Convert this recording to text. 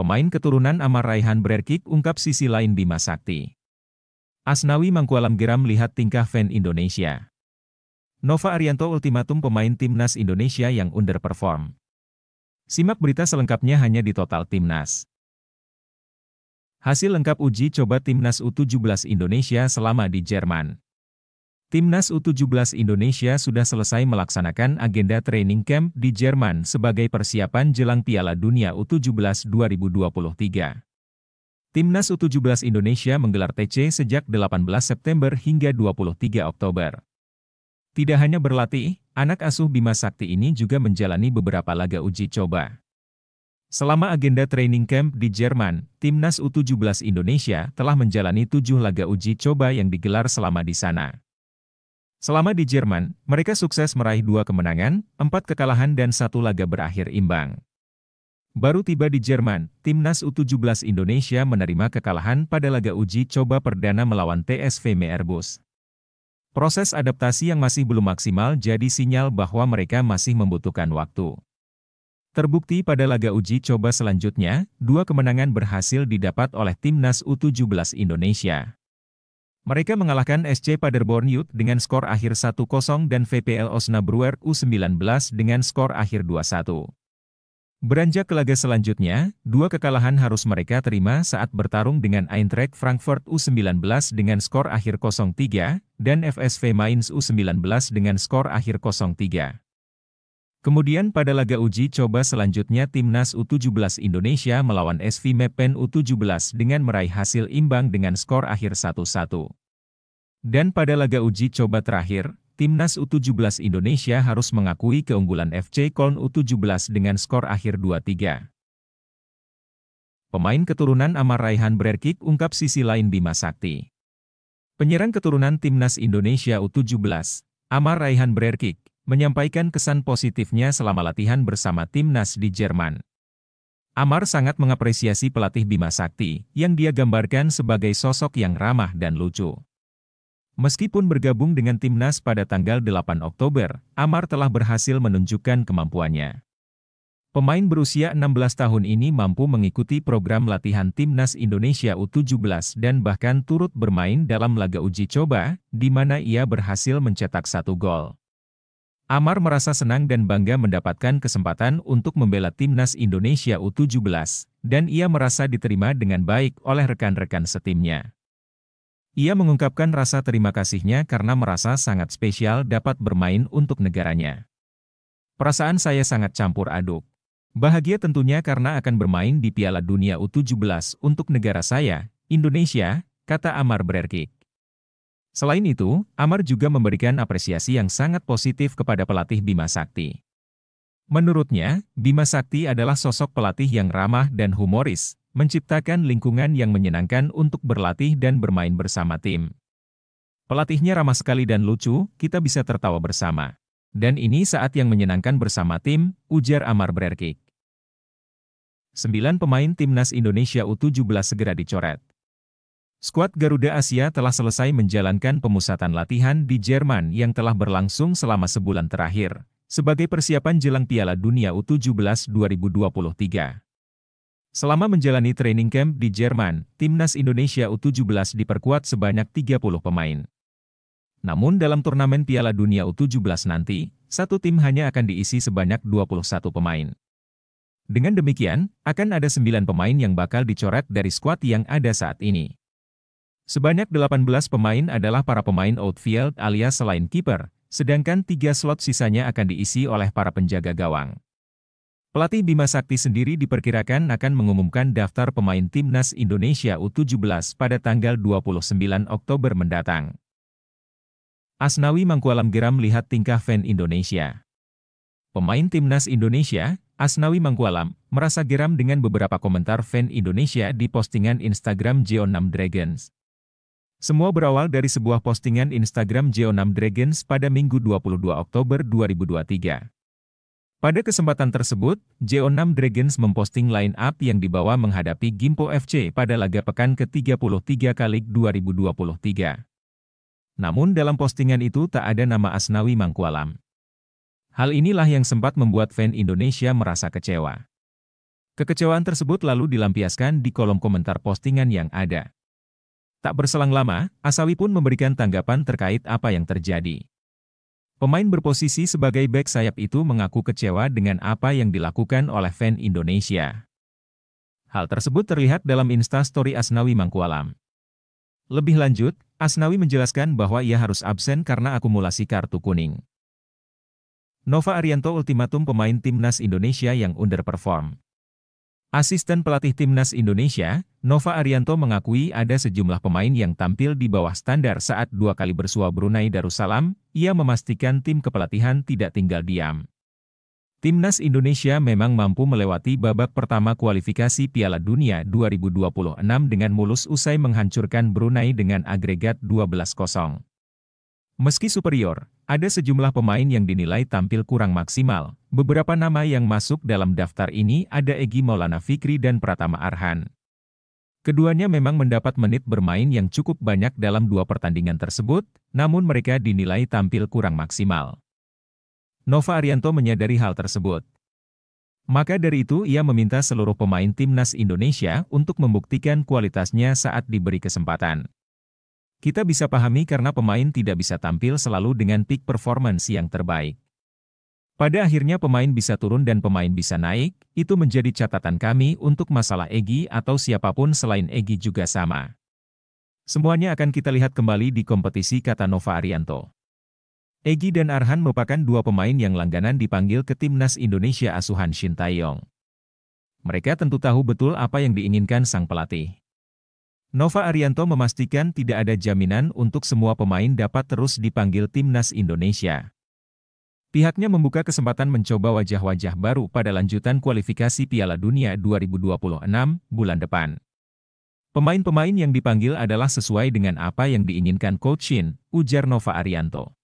pemain keturunan Amar Raihan Brerkik ungkap sisi lain Bima Sakti. Asnawi Mangkualam geram lihat tingkah fan Indonesia. Nova Arianto ultimatum pemain timnas Indonesia yang underperform. Simak berita selengkapnya hanya di Total Timnas. Hasil lengkap uji coba timnas U17 Indonesia selama di Jerman. Timnas U17 Indonesia sudah selesai melaksanakan agenda training camp di Jerman sebagai persiapan jelang Piala Dunia U17 2023. Timnas U17 Indonesia menggelar TC sejak 18 September hingga 23 Oktober. Tidak hanya berlatih, anak asuh Bima Sakti ini juga menjalani beberapa laga uji coba. Selama agenda training camp di Jerman, Timnas U17 Indonesia telah menjalani tujuh laga uji coba yang digelar selama di sana. Selama di Jerman, mereka sukses meraih dua kemenangan, empat kekalahan dan satu laga berakhir imbang. Baru tiba di Jerman, Timnas U17 Indonesia menerima kekalahan pada laga uji coba perdana melawan TSV Meerbus. Proses adaptasi yang masih belum maksimal jadi sinyal bahwa mereka masih membutuhkan waktu. Terbukti pada laga uji coba selanjutnya, dua kemenangan berhasil didapat oleh Timnas U17 Indonesia. Mereka mengalahkan SC Paderborn Youth dengan skor akhir 1-0 dan VPL Osnabrück U19 dengan skor akhir 2-1. Beranjak ke laga selanjutnya, dua kekalahan harus mereka terima saat bertarung dengan Eintracht Frankfurt U19 dengan skor akhir 0-3 dan FSV Mainz U19 dengan skor akhir 0-3. Kemudian pada laga uji coba selanjutnya Timnas U17 Indonesia melawan SV Mepen U17 dengan meraih hasil imbang dengan skor akhir 1-1. Dan pada laga uji coba terakhir, Timnas U17 Indonesia harus mengakui keunggulan FC Koln U17 dengan skor akhir 2-3. Pemain keturunan Amar Raihan Brerkik ungkap sisi lain Bima Sakti. Penyerang keturunan Timnas Indonesia U17, Amar Raihan Brerkik, menyampaikan kesan positifnya selama latihan bersama timnas di Jerman. Amar sangat mengapresiasi pelatih Bima Sakti, yang dia gambarkan sebagai sosok yang ramah dan lucu. Meskipun bergabung dengan timnas pada tanggal 8 Oktober, Amar telah berhasil menunjukkan kemampuannya. Pemain berusia 16 tahun ini mampu mengikuti program latihan Timnas Indonesia U17 dan bahkan turut bermain dalam laga uji coba, di mana ia berhasil mencetak satu gol. Amar merasa senang dan bangga mendapatkan kesempatan untuk membela timnas Indonesia U17, dan ia merasa diterima dengan baik oleh rekan-rekan setimnya. Ia mengungkapkan rasa terima kasihnya karena merasa sangat spesial dapat bermain untuk negaranya. Perasaan saya sangat campur aduk. Bahagia tentunya karena akan bermain di Piala Dunia U17 untuk negara saya, Indonesia, kata Amar Brerkik. Selain itu, Amar juga memberikan apresiasi yang sangat positif kepada pelatih Bima Sakti. Menurutnya, Bima Sakti adalah sosok pelatih yang ramah dan humoris, menciptakan lingkungan yang menyenangkan untuk berlatih dan bermain bersama tim. Pelatihnya ramah sekali dan lucu, kita bisa tertawa bersama. Dan ini saat yang menyenangkan bersama tim, ujar Amar Brerkik. 9 pemain timnas Indonesia U17 segera dicoret. Skuad Garuda Asia telah selesai menjalankan pemusatan latihan di Jerman yang telah berlangsung selama sebulan terakhir, sebagai persiapan jelang Piala Dunia U17 2023. Selama menjalani training camp di Jerman, timnas Indonesia U17 diperkuat sebanyak 30 pemain. Namun dalam turnamen Piala Dunia U17 nanti, satu tim hanya akan diisi sebanyak 21 pemain. Dengan demikian, akan ada 9 pemain yang bakal dicoret dari skuad yang ada saat ini. Sebanyak 18 pemain adalah para pemain outfield alias selain kiper, sedangkan tiga slot sisanya akan diisi oleh para penjaga gawang. Pelatih Bima Sakti sendiri diperkirakan akan mengumumkan daftar pemain Timnas Indonesia U17 pada tanggal 29 Oktober mendatang. Asnawi Mangkualam geram lihat tingkah fan Indonesia. Pemain Timnas Indonesia, Asnawi Mangkualam, merasa geram dengan beberapa komentar fan Indonesia di postingan Instagram Jeon Dragons. Semua berawal dari sebuah postingan Instagram Geo6 Dragons pada Minggu 22 Oktober 2023. Pada kesempatan tersebut, Geo6 Dragons memposting line-up yang dibawa menghadapi Gimpo FC pada laga pekan ke-33 kali 2023. Namun dalam postingan itu tak ada nama Asnawi Mangkualam. Hal inilah yang sempat membuat fan Indonesia merasa kecewa. Kekecewaan tersebut lalu dilampiaskan di kolom komentar postingan yang ada. Tak berselang lama, Asawi pun memberikan tanggapan terkait apa yang terjadi. Pemain berposisi sebagai back sayap itu mengaku kecewa dengan apa yang dilakukan oleh fan Indonesia. Hal tersebut terlihat dalam insta story Asnawi Mangkualam. Lebih lanjut, Asnawi menjelaskan bahwa ia harus absen karena akumulasi kartu kuning. Nova Arianto ultimatum pemain timnas Indonesia yang underperform. Asisten pelatih Timnas Indonesia, Nova Arianto mengakui ada sejumlah pemain yang tampil di bawah standar saat dua kali bersua Brunei Darussalam, ia memastikan tim kepelatihan tidak tinggal diam. Timnas Indonesia memang mampu melewati babak pertama kualifikasi Piala Dunia 2026 dengan mulus usai menghancurkan Brunei dengan agregat 12-0. Meski superior, ada sejumlah pemain yang dinilai tampil kurang maksimal. Beberapa nama yang masuk dalam daftar ini ada Egi Maulana Fikri dan Pratama Arhan. Keduanya memang mendapat menit bermain yang cukup banyak dalam dua pertandingan tersebut, namun mereka dinilai tampil kurang maksimal. Nova Arianto menyadari hal tersebut. Maka dari itu ia meminta seluruh pemain timnas Indonesia untuk membuktikan kualitasnya saat diberi kesempatan. Kita bisa pahami karena pemain tidak bisa tampil selalu dengan peak performance yang terbaik. Pada akhirnya pemain bisa turun dan pemain bisa naik, itu menjadi catatan kami untuk masalah Egi atau siapapun selain Egi juga sama. Semuanya akan kita lihat kembali di kompetisi kata Nova Arianto. Egi dan Arhan merupakan dua pemain yang langganan dipanggil ke Timnas Indonesia asuhan Shin Taeyong. Mereka tentu tahu betul apa yang diinginkan sang pelatih. Nova Arianto memastikan tidak ada jaminan untuk semua pemain dapat terus dipanggil timnas Indonesia. Pihaknya membuka kesempatan mencoba wajah-wajah baru pada lanjutan kualifikasi Piala Dunia 2026 bulan depan. Pemain-pemain yang dipanggil adalah sesuai dengan apa yang diinginkan Coach ujar Nova Arianto.